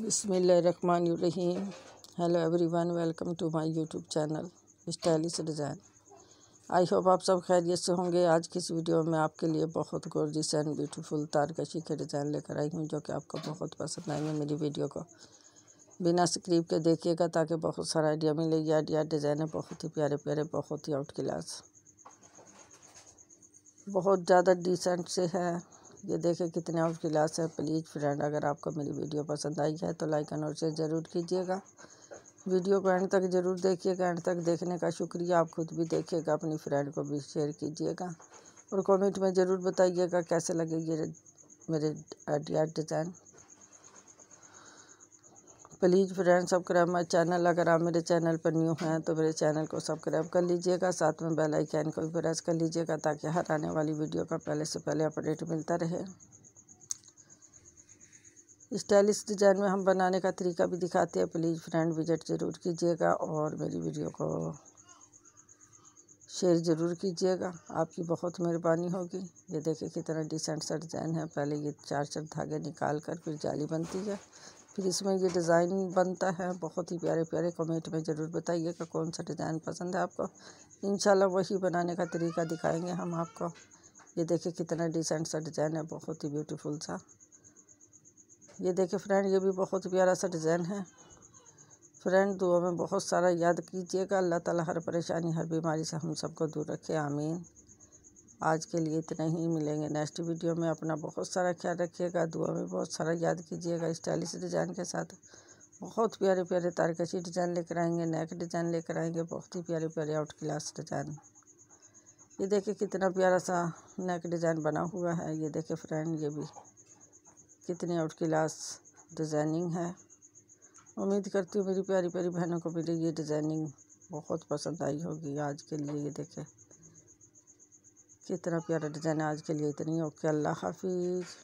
बिसमीम hello everyone welcome to my YouTube channel stylish design I hope आप सब खैरियत से होंगे आज की इस वीडियो में आपके लिए बहुत गोर्जिस एंड ब्यूटीफुल तारकशी के डिज़ाइन लेकर आई हूँ जो कि आपको बहुत पसंद आएंगे मेरी वीडियो को बिना स्क्रीप के देखिएगा ताकि बहुत सारा आइडिया मिले ये आइडिया डिज़ाइन है बहुत ही प्यारे प्यारे बहुत ही आउट क्लास बहुत ज़्यादा डिसेंट से है ये देखें कितने ऑफ गिलास है प्लीज़ फ्रेंड अगर आपको मेरी वीडियो पसंद आई है तो लाइक एंड और शेयर ज़रूर कीजिएगा वीडियो को एंड तक ज़रूर देखिएगा एंड तक देखने का शुक्रिया आप खुद भी देखिएगा अपनी फ्रेंड को भी शेयर कीजिएगा और कमेंट में ज़रूर बताइएगा कैसे लगे ये मेरे design please friend subscribe my channel अगर आप मेरे चैनल पर न्यू हैं तो मेरे चैनल को सब्सक्राइब कर लीजिएगा साथ में बेल आइकन को भी प्रेस कर लीजिएगा ताकि हर आने वाली वीडियो का पहले से पहले अपडेट मिलता रहे स्टाइलिश डिज़ाइन में हम बनाने का तरीका भी दिखाते हैं प्लीज़ फ्रेंड विजिट ज़रूर कीजिएगा और मेरी वीडियो को शेयर ज़रूर कीजिएगा आपकी बहुत मेहरबानी होगी ये देखिए कितना डिसेंट सा डिज़ाइन है पहले ये चार चार धागे निकाल कर फिर जाली बनती है फिर इसमें ये डिज़ाइन बनता है बहुत ही प्यारे प्यारे कमेंट में ज़रूर बताइएगा कौन सा डिज़ाइन पसंद है आपको इन वही बनाने का तरीका दिखाएंगे हम आपको ये देखिए कितना डिसेंट सा डिज़ाइन है बहुत ही ब्यूटीफुल सा ये देखिए फ्रेंड ये भी बहुत प्यारा सा डिज़ाइन है फ्रेंड दुआ में बहुत सारा याद कीजिएगा अल्लाह ताला हर परेशानी हर बीमारी से हम सबको दूर रखे आमीन आज के लिए इतना ही मिलेंगे नेक्स्ट वीडियो में अपना बहुत सारा ख्याल रखिएगा दुआ में बहुत सारा याद कीजिएगा स्टाइलिश डिज़ाइन के साथ बहुत प्यारे प्यारे तारकशी डिज़ाइन लेकर आएंगे नेक डिज़ाइन लेकर आएंगे बहुत ही प्यारे प्यारे आउट क्लास डिज़ाइन ये देखिए कितना प्यारा सा नेक डिज़ाइन बना हुआ है ये देखिए फ्रेंड ये भी कितनी आउट क्लास डिज़ाइनिंग है उम्मीद करती हूँ मेरी प्यारी प्यारी बहनों को मेरी ये डिज़ाइनिंग बहुत पसंद आई होगी आज के लिए ये देखें कितना प्यारा डिज़ाइन है आज के लिए इतनी ओके अल्लाह हाफिज़